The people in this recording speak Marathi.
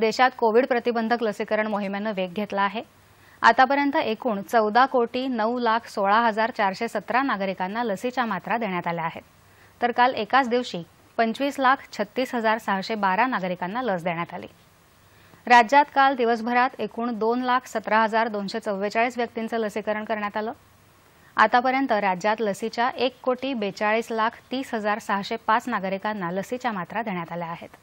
देशात कोविड प्रतिबंधक लसीकरण मोहिमेनं वेग घेतला आहे आतापर्यंत एकूण चौदा कोटी नऊ लाख सोळा हजार चारशे सतरा नागरिकांना लसीच्या मात्रा देण्यात आल्या आहेत तर काल एकाच दिवशी पंचवीस लाख छत्तीस हजार सहाशे बारा नागरिकांना लस देण्यात आली राज्यात काल दिवसभरात एकूण दोन लाख सतरा हजार दोनशे चव्वेचाळीस व्यक्तींचं लसीकरण करण्यात आलं आतापर्यंत राज्यात लसीच्या एक कोटी बेचाळीस लाख तीस हजार सहाशे पाच नागरिकांना लसीच्या मात्रा देण्यात आल्या आहेत